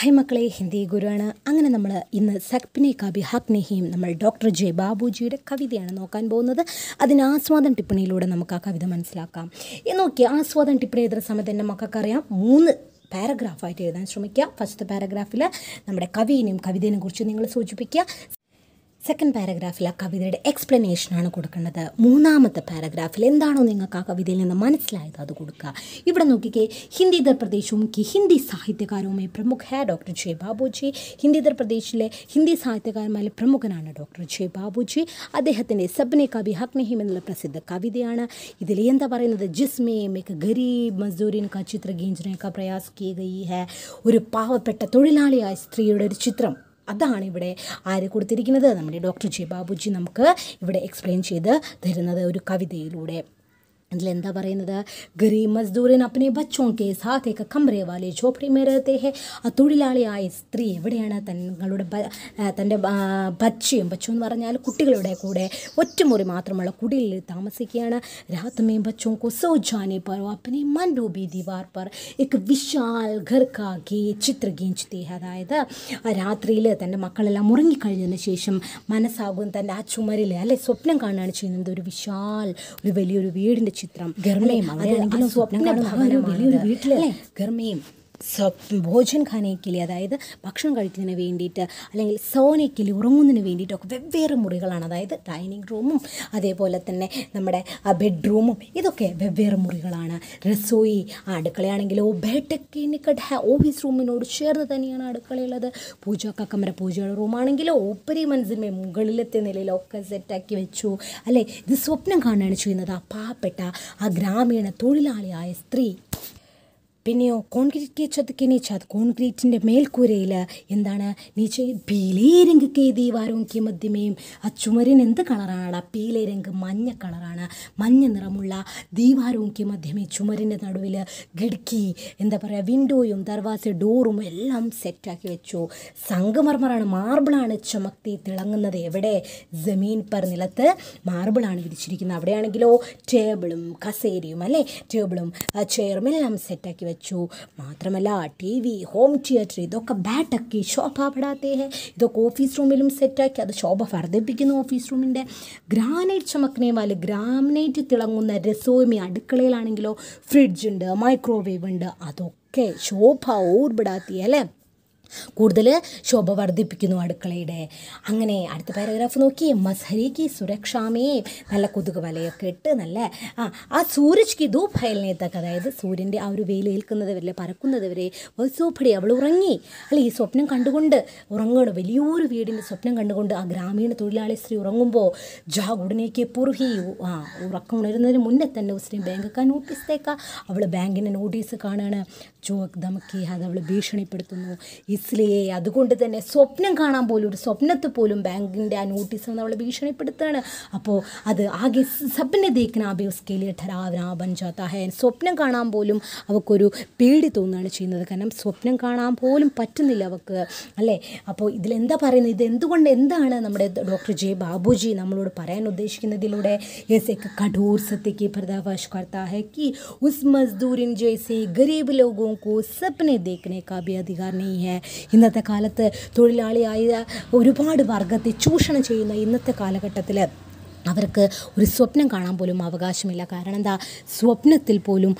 high മക്കളെ ഹിന്ദി ഗുരുവാണ് അങ്ങനെ നമ്മൾ ഇന്ന് സക്പിനെ കാബി ഹക് നമ്മൾ ഡോക്ടർ ജെ ബാബുജിയുടെ കവിതയാണ് നോക്കാൻ പോകുന്നത് അതിന് ആസ്വാദം ടിപ്പണിയിലൂടെ നമുക്ക് ആ കവിത മനസ്സിലാക്കാം നോക്കി ആസ്വാദം ടിപ്പണി എതിർ സമയത്ത് തന്നെ മക്കൾക്കറിയാം മൂന്ന് പാരഗ്രാഫായിട്ട് എഴുതാൻ ശ്രമിക്കുക ഫസ്റ്റ് പാരഗ്രാഫിൽ നമ്മുടെ കവിയെയും കവിതയെയും കുറിച്ച് നിങ്ങൾ സൂചിപ്പിക്കുക സെക്കൻഡ് പാരഗ്രാഫിൽ ആ കവിതയുടെ എക്സ്പ്ലനേഷനാണ് കൊടുക്കേണ്ടത് മൂന്നാമത്തെ പാരഗ്രാഫിൽ എന്താണോ നിങ്ങൾക്ക് ആ കവിതയിൽ നിന്ന് മനസ്സിലായത് അത് കൊടുക്കുക ഇവിടെ നോക്കിക്കേ ഹിന്ദി ദർപ്രദേശവും കി ഹിന്ദി സാഹിത്യകാരവുമായി പ്രമുഖ ഹേ ഡോക്ടർ ജെ ബാബുജി ഹിന്ദി ദർപ്രദേശിലെ ഹിന്ദി സാഹിത്യകാരന്മാരിൽ പ്രമുഖനാണ് ഡോക്ടർ ജെ ബാബുജി അദ്ദേഹത്തിൻ്റെ സബ്നെ കവി ഹക്നഹിം എന്നുള്ള പ്രസിദ്ധ കവിതയാണ് ഇതിൽ എന്താ പറയുന്നത് ജിസ്മേ മേക്ക് ഗരീബ് മസ്ദൂരിൻ കാ ചിത്ര ഗീഞ്ചനൊക്കെ പ്രയാസ് കീ ഗയി ഹ ഒരു പാവപ്പെട്ട തൊഴിലാളിയായ സ്ത്രീയുടെ ഒരു ചിത്രം അതാണ് ഇവിടെ ആര് കൊടുത്തിരിക്കുന്നത് നമ്മുടെ ഡോക്ടർ ജെ ബാബുജി നമുക്ക് ഇവിടെ എക്സ്പ്ലെയിൻ ചെയ്ത് തരുന്നത് ഒരു കവിതയിലൂടെ അതിലെന്താ പറയുന്നത് ഗരീബ് മസ്ദൂരൻ അപ്പനെ ബച്ചോക്കെ സാത്തേക്ക് കമ്രെ വാലെ ഝോപ്പടി മേരത്തെ ഹെ ആ തൊഴിലാളിയായ സ്ത്രീ എവിടെയാണ് തങ്ങളുടെ തൻ്റെ ബച്ചയും ബച്ചു എന്ന് പറഞ്ഞാൽ കുട്ടികളുടെ കൂടെ ഒറ്റമുറി മാത്രമുള്ള കുടിയിൽ താമസിക്കുകയാണ് രാത്മേ ബച്ചോക്കോ സോ ജാനെ പർ അപ്പനെ മൻഡൂബി ദിവാർ പർ എക്ക് വിശാൽ ഘർക്കാ ഗേ ചിത്ര ഗീഞ്ചിത്തി അതായത് രാത്രിയിൽ തൻ്റെ മക്കളെല്ലാം ഉറങ്ങിക്കഴിഞ്ഞതിന് ശേഷം മനസ്സാകും തൻ്റെ ആ ചുമരിൽ അല്ലെ സ്വപ്നം കാണുകയാണ് ചെയ്യുന്നത് ഒരു വിശാൽ ഒരു വലിയൊരു വീടിൻ്റെ ചിത്രം ഗർമയും സ്വപ്ന വലിയൊരു വീട്ടിലെ ഗർമയും ഭോജൻ ഖാനയ്ക്കിൽ അതായത് ഭക്ഷണം കഴിക്കുന്നതിന് വേണ്ടിയിട്ട് അല്ലെങ്കിൽ സോനയ്ക്കിൽ ഉറങ്ങുന്നതിന് വേണ്ടിയിട്ടൊക്കെ വെവ്വേറെ മുറികളാണ് അതായത് ഡൈനിങ് റൂമും അതേപോലെ തന്നെ നമ്മുടെ ബെഡ്റൂമും ഇതൊക്കെ വെവ്വേറെ മുറികളാണ് റസോയി അടുക്കളയാണെങ്കിലോ ബേട്ടക്ക് നിക്കട്ട് ഓഫീസ് റൂമിനോട് ചേർന്ന് തന്നെയാണ് അടുക്കളയുള്ളത് പൂജ കക്കമര പൂജയുടെ റൂമാണെങ്കിലോ ഒപ്പരി മനസ്സിൻ്റെ മുകളിലത്തെ നിലയിലൊക്കെ സെറ്റാക്കി വെച്ചു അല്ലേ ഇത് സ്വപ്നം കാണുകയാണ് ചെയ്യുന്നത് ആ പാവപ്പെട്ട ആ ഗ്രാമീണ തൊഴിലാളിയായ സ്ത്രീ പിന്നെയോ കോൺക്രീറ്റ് ഛത്ക്ക് ചത് കോൺക്രീറ്റിൻ്റെ മേൽക്കൂരയിൽ എന്താണ് നീച്ച പീലേരങ്ക് കേതി വാരോങ്ക്യ മദ്യമേയും ആ ചുമരിന് എന്ത് കളറാണ് പീലേരങ്ക് മഞ്ഞ കളറാണ് മഞ്ഞ നിറമുള്ള ദീവാരോങ്ക്യ മദ്യമേ ചുമരിൻ്റെ നടുവിൽ ഗിടുക്കി എന്താ പറയുക വിൻഡോയും ദർവാസ ഡോറും എല്ലാം സെറ്റാക്കി വെച്ചു സംഗമർമറാണ് മാർബിളാണ് ചുമക്തി തിളങ്ങുന്നത് എവിടെ ജമീൻ പർ നിലത്ത് മാർബിളാണ് വിരിച്ചിരിക്കുന്നത് അവിടെയാണെങ്കിലോ ടേബിളും കസേരയും അല്ലേ ടേബിളും ചെയറും എല്ലാം സെറ്റാക്കി വെച്ചു വെച്ചു മാത്രമല്ല ടി വി ഹോം തിയേറ്റർ ഇതൊക്കെ ബാറ്റാക്കി ശോഭ പെടാത്തേ ഇതൊക്കെ ഓഫീസ് റൂമിലും സെറ്റാക്കി അത് ശോഭ വർദ്ധിപ്പിക്കുന്നു ഓഫീസ് റൂമിൻ്റെ ഗ്രാനൈറ്റ് ചുമക്കണേവാല് ഗ്രാനൈറ്റ് തിളങ്ങുന്ന രസോമി അടുക്കളയിലാണെങ്കിലോ ഫ്രിഡ്ജുണ്ട് മൈക്രോവേവ് ഉണ്ട് അതൊക്കെ ശോഭ ഓർബിടാത്തി അല്ലേ കൂടുതൽ ശോഭ വർദ്ധിപ്പിക്കുന്നു അടുക്കളയുടെ അങ്ങനെ അടുത്ത പാരഗ്രാഫ് നോക്കി മസ്ഹരിക്ക് സുരക്ഷാമേ നല്ല കൊതുക് വലയൊക്കെ ഇട്ട് നല്ല ആ ആ സൂരജ് കി ധൂപ് അതായത് സൂര്യൻ്റെ ആ ഒരു വെയിലേൽക്കുന്നത് വരെ പരക്കുന്നത് വരെ വൈസോപ്പടി അവൾ ഉറങ്ങി അല്ല ഈ സ്വപ്നം കണ്ടുകൊണ്ട് ഉറങ്ങണം വലിയൊരു വീടിൻ്റെ സ്വപ്നം കണ്ടുകൊണ്ട് ആ ഗ്രാമീണ തൊഴിലാളി സ്ത്രീ ഉറങ്ങുമ്പോൾ ജാ ഉടനേക്ക് പുറുഹി ആ ഉറക്കം ഉണരുന്നതിന് മുന്നേ തന്നെ ഉസ്ത്രീ ബാങ്കൊക്കെ നോട്ടീസ് തേക്കാം അവൾ ബാങ്കിൻ്റെ നോട്ടീസ് കാണുകയാണ് ജോ ദമക്കി അത് അവൾ ഭീഷണിപ്പെടുത്തുന്നു ഈ ഈസിലിയെ അതുകൊണ്ട് തന്നെ സ്വപ്നം കാണാൻ പോലും ഒരു സ്വപ്നത്തിൽ പോലും ബാങ്കിൻ്റെ ആ നോട്ടീസ് നമ്മളെ ഭീഷണിപ്പെടുത്തുകയാണ് അപ്പോൾ അത് ആകെ സബ്നെ ദേക്കന സ്വപ്നം കാണാൻ പോലും അവൾക്കൊരു പേടി തോന്നുകയാണ് ചെയ്യുന്നത് കാരണം സ്വപ്നം കാണാൻ പോലും പറ്റുന്നില്ല അവൾക്ക് അല്ലേ അപ്പോൾ ഇതിലെന്താ പറയുന്നത് ഇത് എന്തുകൊണ്ട് എന്താണ് നമ്മുടെ ഡോക്ടർ ജെ ബാബുജി നമ്മളോട് പറയാൻ ഉദ്ദേശിക്കുന്നതിലൂടെ ഏസേക്ക് കഠോർ സത്യക്ക് पर्दाफाश करता है कि उस मजदूर इन जैसे गरीब लोगों को सपने देखने का भी अधिकार नहीं है ഇന്നത്തെ കാലത്ത് തൊഴിലാളിയായ ഒരുപാട് വർഗത്തെ ചൂഷണം ചെയ്യുന്ന ഇന്നത്തെ കാലഘട്ടത്തിൽ അവർക്ക് ഒരു സ്വപ്നം കാണാൻ പോലും അവകാശമില്ല കാരണം എന്താ സ്വപ്നത്തിൽ പോലും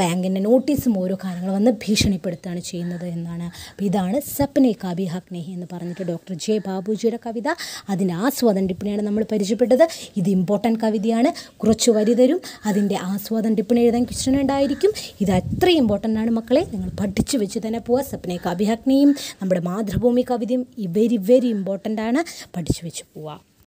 ബാങ്കിൻ്റെ നോട്ടീസും ഓരോ കാര്യങ്ങളും വന്ന് ഭീഷണിപ്പെടുത്തുകയാണ് ചെയ്യുന്നത് എന്നാണ് അപ്പോൾ ഇതാണ് സപ്നെ കാബി ഹക്നേഹി എന്ന് പറഞ്ഞിട്ട് ഡോക്ടർ ജെ ബാബുജിയുടെ കവിത അതിൻ്റെ ആസ്വാദന ടിപ്പിനെയാണ് നമ്മൾ പരിചയപ്പെട്ടത് ഇത് ഇമ്പോർട്ടൻ്റ് കവിതയാണ് കുറച്ച് വരി തരും അതിൻ്റെ ആസ്വാദന ടിപ്പിനെ എഴുതാൻ ക്വസ്റ്റ്യൻ ഉണ്ടായിരിക്കും ഇത് അത്രയും ഇമ്പോർട്ടൻ്റ് ആണ് മക്കളെ നിങ്ങൾ പഠിച്ചു വെച്ച് തന്നെ പോവുക സപ്നെ കാബി ഹക്നേയും നമ്മുടെ മാതൃഭൂമി കവിതയും വെരി വെരി ഇമ്പോർട്ടൻ്റ് ആണ് പഠിച്ചു വെച്ച് പോവാം